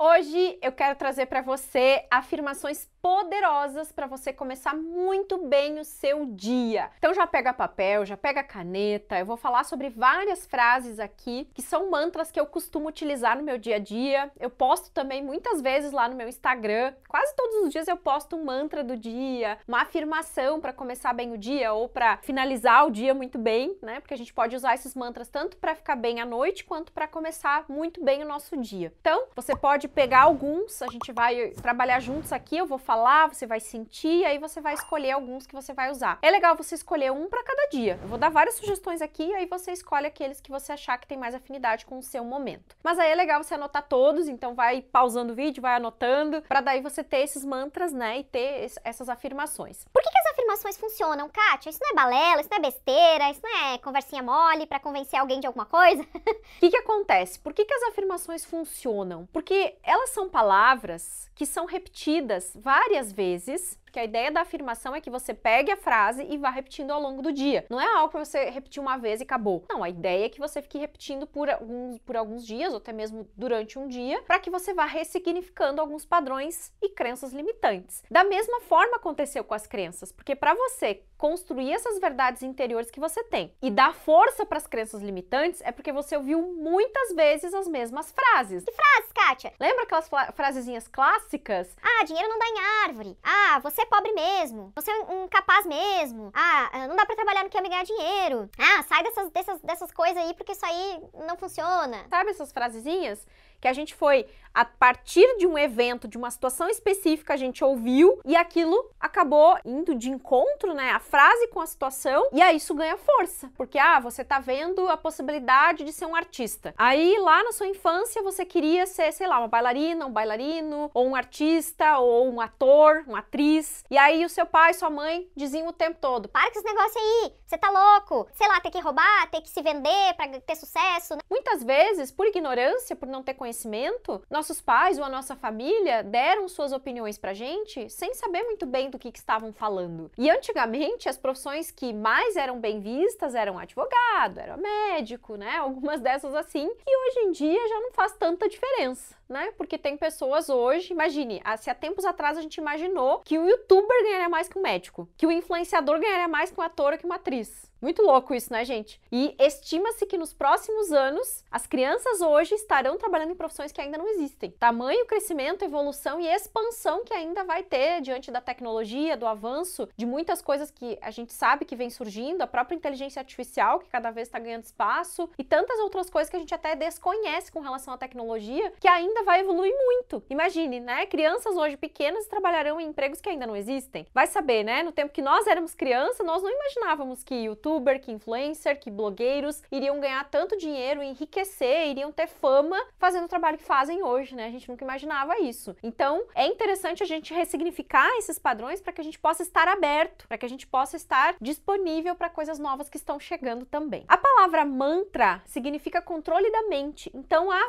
Hoje eu quero trazer para você afirmações poderosas para você começar muito bem o seu dia. Então já pega papel, já pega caneta. Eu vou falar sobre várias frases aqui que são mantras que eu costumo utilizar no meu dia a dia. Eu posto também muitas vezes lá no meu Instagram. Quase todos os dias eu posto um mantra do dia, uma afirmação para começar bem o dia ou para finalizar o dia muito bem, né? Porque a gente pode usar esses mantras tanto para ficar bem à noite quanto para começar muito bem o nosso dia. Então, você pode pegar alguns, a gente vai trabalhar juntos aqui, eu vou falar, você vai sentir, aí você vai escolher alguns que você vai usar. É legal você escolher um para cada dia. Eu vou dar várias sugestões aqui, aí você escolhe aqueles que você achar que tem mais afinidade com o seu momento. Mas aí é legal você anotar todos, então vai pausando o vídeo, vai anotando, para daí você ter esses mantras, né, e ter essas afirmações. Por que, que afirmações funcionam. Kátia, isso não é balela, isso não é besteira, isso não é conversinha mole para convencer alguém de alguma coisa. O que, que acontece? Por que, que as afirmações funcionam? Porque elas são palavras que são repetidas várias vezes porque a ideia da afirmação é que você pegue a frase e vá repetindo ao longo do dia. Não é algo para você repetir uma vez e acabou. Não, a ideia é que você fique repetindo por alguns, por alguns dias, ou até mesmo durante um dia, para que você vá ressignificando alguns padrões e crenças limitantes. Da mesma forma aconteceu com as crenças, porque para você construir essas verdades interiores que você tem. E dar força para as crenças limitantes é porque você ouviu muitas vezes as mesmas frases. Que frases, Kátia? Lembra aquelas frasezinhas clássicas? Ah, dinheiro não dá em árvore. Ah, você é pobre mesmo. Você é incapaz mesmo. Ah, ah, não dá para trabalhar no que é ganhar dinheiro. Ah, sai dessas, dessas, dessas coisas aí porque isso aí não funciona. Sabe essas frasezinhas? que a gente foi a partir de um evento, de uma situação específica, a gente ouviu e aquilo acabou indo de encontro, né, frase com a situação e aí isso ganha força, porque ah, você tá vendo a possibilidade de ser um artista. Aí lá na sua infância você queria ser, sei lá, uma bailarina, um bailarino, ou um artista, ou um ator, uma atriz. E aí o seu pai, sua mãe diziam o tempo todo: "Para com esse negócio aí, você tá louco. Sei lá, tem que roubar, tem que se vender para ter sucesso". Né? Muitas vezes, por ignorância, por não ter conhecimento, nossos pais ou a nossa família deram suas opiniões pra gente sem saber muito bem do que, que estavam falando. E antigamente antigamente, as profissões que mais eram bem vistas eram advogado, era médico, né? Algumas dessas assim. E hoje em dia já não faz tanta diferença né? Porque tem pessoas hoje, imagine, se há tempos atrás a gente imaginou que o youtuber ganharia mais que um médico, que o influenciador ganharia mais que um ator ou que uma atriz. Muito louco isso, né, gente? E estima-se que nos próximos anos, as crianças hoje estarão trabalhando em profissões que ainda não existem. Tamanho, crescimento, evolução e expansão que ainda vai ter diante da tecnologia, do avanço, de muitas coisas que a gente sabe que vem surgindo, a própria inteligência artificial, que cada vez está ganhando espaço, e tantas outras coisas que a gente até desconhece com relação à tecnologia, que ainda ainda vai evoluir muito. Imagine, né? Crianças hoje pequenas trabalharão em empregos que ainda não existem. Vai saber, né? No tempo que nós éramos criança, nós não imaginávamos que youtuber, que influencer, que blogueiros iriam ganhar tanto dinheiro, enriquecer, iriam ter fama fazendo o trabalho que fazem hoje, né? A gente nunca imaginava isso. Então, é interessante a gente ressignificar esses padrões para que a gente possa estar aberto, para que a gente possa estar disponível para coisas novas que estão chegando também. A palavra mantra significa controle da mente. Então, a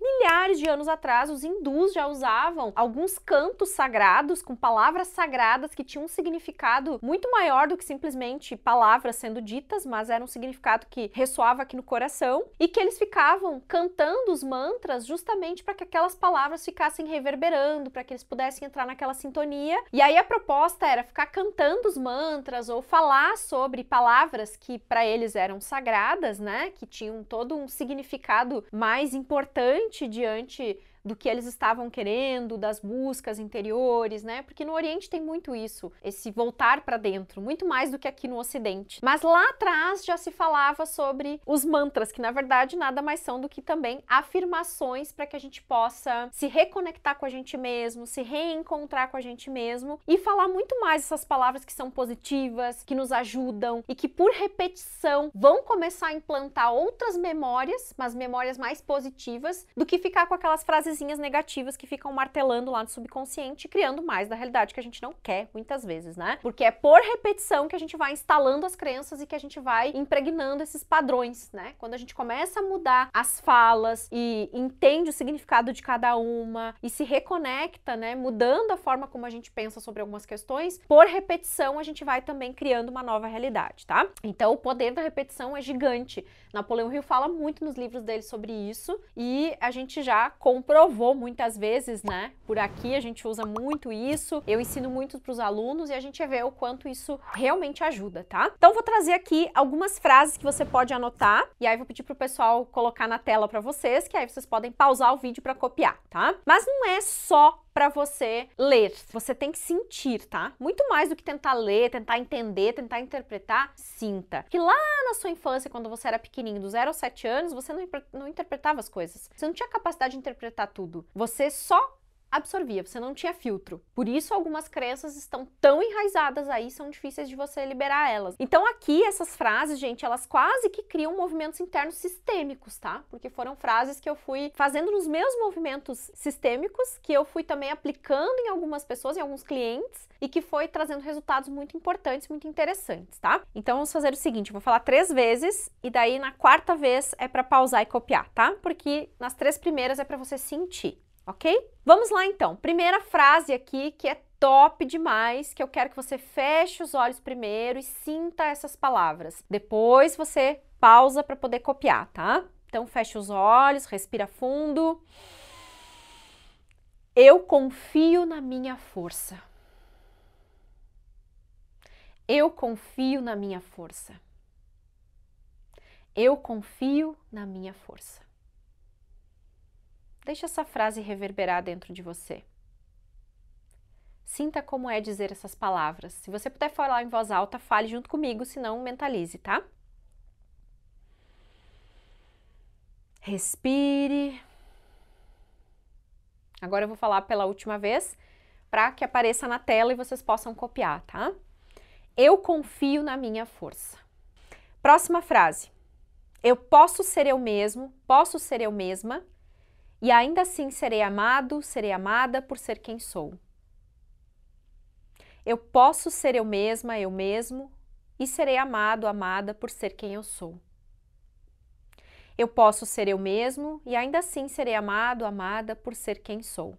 Milhares de anos atrás, os hindus já usavam alguns cantos sagrados com palavras sagradas que tinham um significado muito maior do que simplesmente palavras sendo ditas, mas era um significado que ressoava aqui no coração e que eles ficavam cantando os mantras justamente para que aquelas palavras ficassem reverberando, para que eles pudessem entrar naquela sintonia. E aí a proposta era ficar cantando os mantras ou falar sobre palavras que para eles eram sagradas, né, que tinham todo um significado mais importante diante do que eles estavam querendo, das buscas interiores, né? Porque no Oriente tem muito isso, esse voltar para dentro, muito mais do que aqui no Ocidente. Mas lá atrás já se falava sobre os mantras, que na verdade nada mais são do que também afirmações para que a gente possa se reconectar com a gente mesmo, se reencontrar com a gente mesmo e falar muito mais essas palavras que são positivas, que nos ajudam e que por repetição vão começar a implantar outras memórias, mas memórias mais positivas, do que ficar com aquelas frases frasezinhas negativas que ficam martelando lá no subconsciente, criando mais da realidade que a gente não quer muitas vezes, né? Porque é por repetição que a gente vai instalando as crenças e que a gente vai impregnando esses padrões, né? Quando a gente começa a mudar as falas e entende o significado de cada uma e se reconecta, né, mudando a forma como a gente pensa sobre algumas questões, por repetição a gente vai também criando uma nova realidade, tá? Então o poder da repetição é gigante. Napoleão Hill fala muito nos livros dele sobre isso e a gente já comprovou provou muitas vezes, né? Por aqui a gente usa muito isso, eu ensino muito para os alunos e a gente vê o quanto isso realmente ajuda, tá? Então vou trazer aqui algumas frases que você pode anotar e aí vou pedir para o pessoal colocar na tela para vocês, que aí vocês podem pausar o vídeo para copiar, tá? Mas não é só para você ler. Você tem que sentir, tá? Muito mais do que tentar ler, tentar entender, tentar interpretar, sinta. Que lá na sua infância, quando você era pequenininho, dos 0 aos 7 anos, você não, não interpretava as coisas. Você não tinha capacidade de interpretar tudo. Você só absorvia, você não tinha filtro. Por isso, algumas crenças estão tão enraizadas aí, são difíceis de você liberar elas. Então, aqui, essas frases, gente, elas quase que criam movimentos internos sistêmicos, tá? Porque foram frases que eu fui fazendo nos meus movimentos sistêmicos, que eu fui também aplicando em algumas pessoas, em alguns clientes, e que foi trazendo resultados muito importantes, muito interessantes, tá? Então, vamos fazer o seguinte: vou falar três vezes, e daí na quarta vez é para pausar e copiar, tá? Porque nas três primeiras é para você sentir ok? Vamos lá então. Primeira frase aqui que é top demais, que eu quero que você feche os olhos primeiro e sinta essas palavras. Depois você pausa para poder copiar, tá? Então fecha os olhos, respira fundo. Eu confio na minha força. Eu confio na minha força. Eu confio na minha força. Deixa essa frase reverberar dentro de você. Sinta como é dizer essas palavras. Se você puder falar em voz alta, fale junto comigo, senão mentalize, tá? Respire. Agora eu vou falar pela última vez para que apareça na tela e vocês possam copiar, tá? Eu confio na minha força. Próxima frase. Eu posso ser eu mesmo, posso ser eu mesma, e ainda assim serei amado, serei amada por ser quem sou. Eu posso ser eu mesma, eu mesmo, e serei amado, amada por ser quem eu sou. Eu posso ser eu mesmo e ainda assim serei amado, amada por ser quem sou.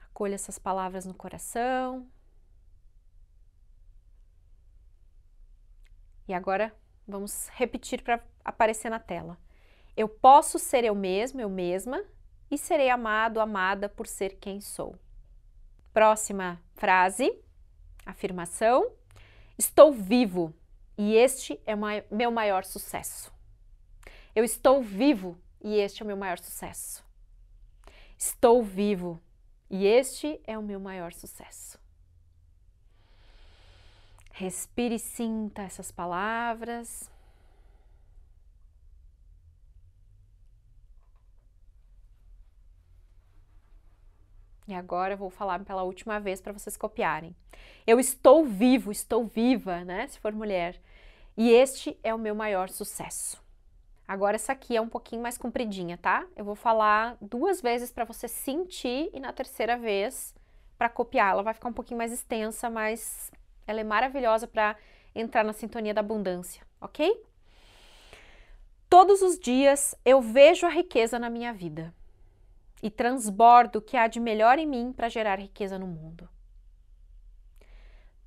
Acolha essas palavras no coração. E agora vamos repetir para aparecer na tela. Eu posso ser eu mesmo, eu mesma, e serei amado, amada por ser quem sou. Próxima frase, afirmação. Estou vivo e este é meu maior sucesso. Eu estou vivo e este é o meu maior sucesso. Estou vivo e este é o meu maior sucesso. Respire e sinta essas palavras. E agora eu vou falar pela última vez para vocês copiarem. Eu estou vivo, estou viva, né? Se for mulher. E este é o meu maior sucesso. Agora essa aqui é um pouquinho mais compridinha, tá? Eu vou falar duas vezes para você sentir e na terceira vez para copiar. Ela vai ficar um pouquinho mais extensa, mas ela é maravilhosa para entrar na sintonia da abundância, ok? Todos os dias eu vejo a riqueza na minha vida e transbordo o que há de melhor em mim para gerar riqueza no mundo.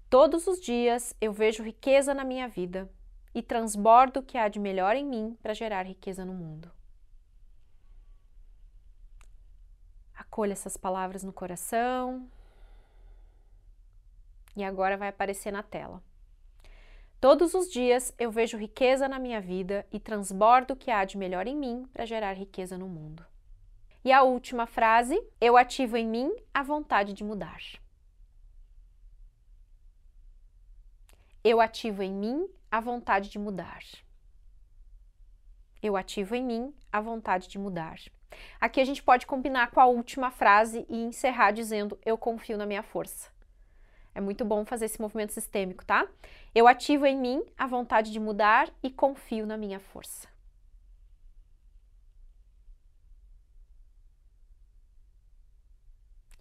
Todos os dias eu vejo riqueza na minha vida e transbordo o que há de melhor em mim para gerar riqueza no mundo. Acolha essas palavras no coração. E agora vai aparecer na tela. Todos os dias eu vejo riqueza na minha vida e transbordo o que há de melhor em mim para gerar riqueza no mundo. E a última frase, eu ativo em mim a vontade de mudar. Eu ativo em mim a vontade de mudar. Eu ativo em mim a vontade de mudar. Aqui a gente pode combinar com a última frase e encerrar dizendo: Eu confio na minha força. É muito bom fazer esse movimento sistêmico, tá? Eu ativo em mim a vontade de mudar e confio na minha força.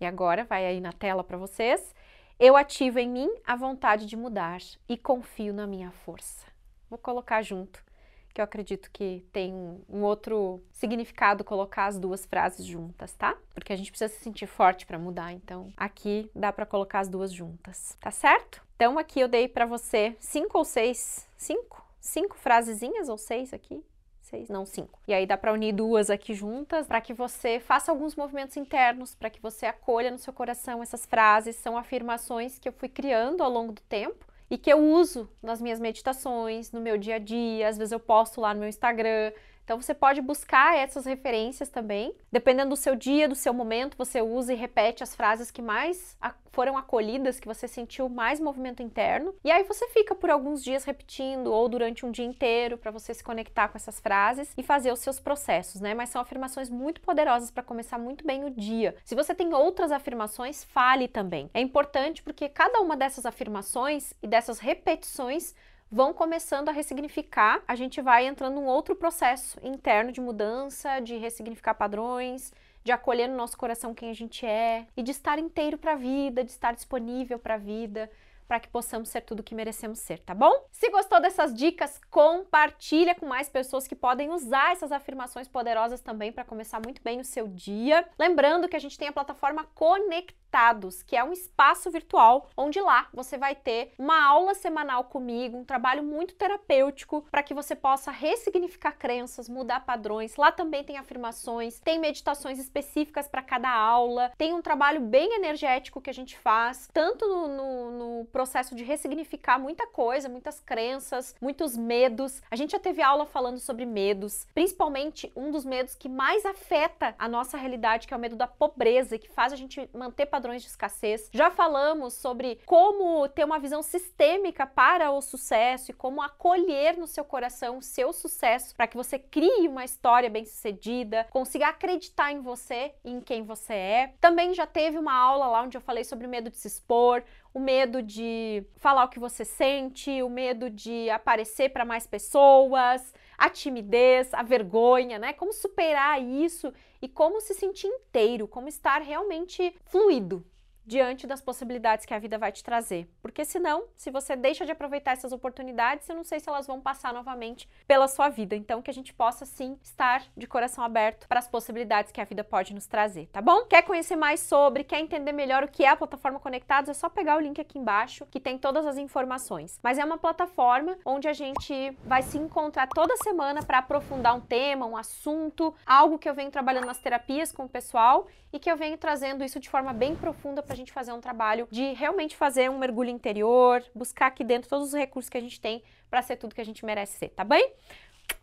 E agora vai aí na tela para vocês. Eu ativo em mim a vontade de mudar e confio na minha força. Vou colocar junto, que eu acredito que tem um outro significado colocar as duas frases juntas, tá? Porque a gente precisa se sentir forte para mudar, então aqui dá para colocar as duas juntas, tá certo? Então aqui eu dei para você cinco ou seis, cinco, cinco frasezinhas ou seis aqui seis, não, cinco. E aí dá para unir duas aqui juntas para que você faça alguns movimentos internos, para que você acolha no seu coração essas frases. São afirmações que eu fui criando ao longo do tempo e que eu uso nas minhas meditações, no meu dia a dia. Às vezes eu posto lá no meu Instagram, então você pode buscar essas referências também. Dependendo do seu dia, do seu momento, você usa e repete as frases que mais foram acolhidas, que você sentiu mais movimento interno. E aí você fica por alguns dias repetindo ou durante um dia inteiro para você se conectar com essas frases e fazer os seus processos, né? Mas são afirmações muito poderosas para começar muito bem o dia. Se você tem outras afirmações, fale também. É importante porque cada uma dessas afirmações e dessas repetições vão começando a ressignificar, a gente vai entrando num outro processo interno de mudança, de ressignificar padrões, de acolher no nosso coração quem a gente é e de estar inteiro para a vida, de estar disponível para a vida, para que possamos ser tudo que merecemos ser, tá bom? Se gostou dessas dicas, compartilha com mais pessoas que podem usar essas afirmações poderosas também para começar muito bem o seu dia. Lembrando que a gente tem a plataforma Conectados, que é um espaço virtual onde lá você vai ter uma aula semanal comigo, um trabalho muito terapêutico para que você possa ressignificar crenças, mudar padrões. Lá também tem afirmações, tem meditações específicas para cada aula, tem um trabalho bem energético que a gente faz, tanto no, no, no processo de ressignificar muita coisa, muitas crenças, muitos medos. A gente já teve aula falando sobre medos, principalmente um dos medos que mais afeta a nossa realidade, que é o medo da pobreza, que faz a gente manter padrões de escassez. Já falamos sobre como ter uma visão sistêmica para o sucesso e como acolher no seu coração o seu sucesso para que você crie uma história bem-sucedida, consiga acreditar em você e em quem você é. Também já teve uma aula lá onde eu falei sobre medo de se expor, o medo de falar o que você sente, o medo de aparecer para mais pessoas, a timidez, a vergonha, né? Como superar isso e como se sentir inteiro, como estar realmente fluido diante das possibilidades que a vida vai te trazer. Porque senão, se você deixa de aproveitar essas oportunidades, eu não sei se elas vão passar novamente pela sua vida. Então que a gente possa sim estar de coração aberto para as possibilidades que a vida pode nos trazer, tá bom? Quer conhecer mais sobre, quer entender melhor o que é a plataforma Conectados, é só pegar o link aqui embaixo que tem todas as informações. Mas é uma plataforma onde a gente vai se encontrar toda semana para aprofundar um tema, um assunto, algo que eu venho trabalhando nas terapias com o pessoal e que eu venho trazendo isso de forma bem profunda para gente fazer um trabalho de realmente fazer um mergulho interior, buscar aqui dentro todos os recursos que a gente tem para ser tudo que a gente merece ser, tá bem?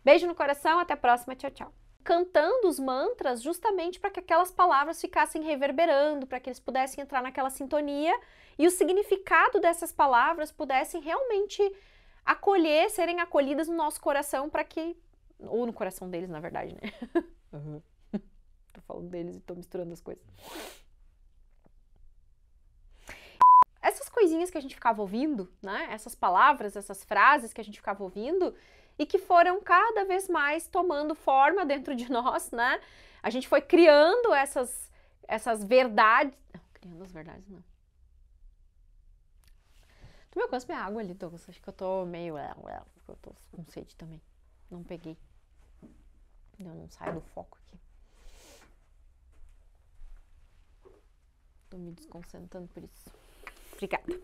Beijo no coração, até a próxima, tchau, tchau cantando os mantras justamente para que aquelas palavras ficassem reverberando, para que eles pudessem entrar naquela sintonia e o significado dessas palavras pudessem realmente acolher, serem acolhidas no nosso coração para que ou no coração deles, na verdade, né? Uhum. tô falando deles e tô misturando as coisas essas coisinhas que a gente ficava ouvindo, né? Essas palavras, essas frases que a gente ficava ouvindo e que foram cada vez mais tomando forma dentro de nós, né? A gente foi criando essas essas verdades, não, criando as verdades não. Tu me alcança minha água ali, Douglas. Acho que eu tô meio. É, é, eu tô com sede também. Não peguei. Eu não saio do foco aqui. Tô me desconcentrando por isso. Obrigada.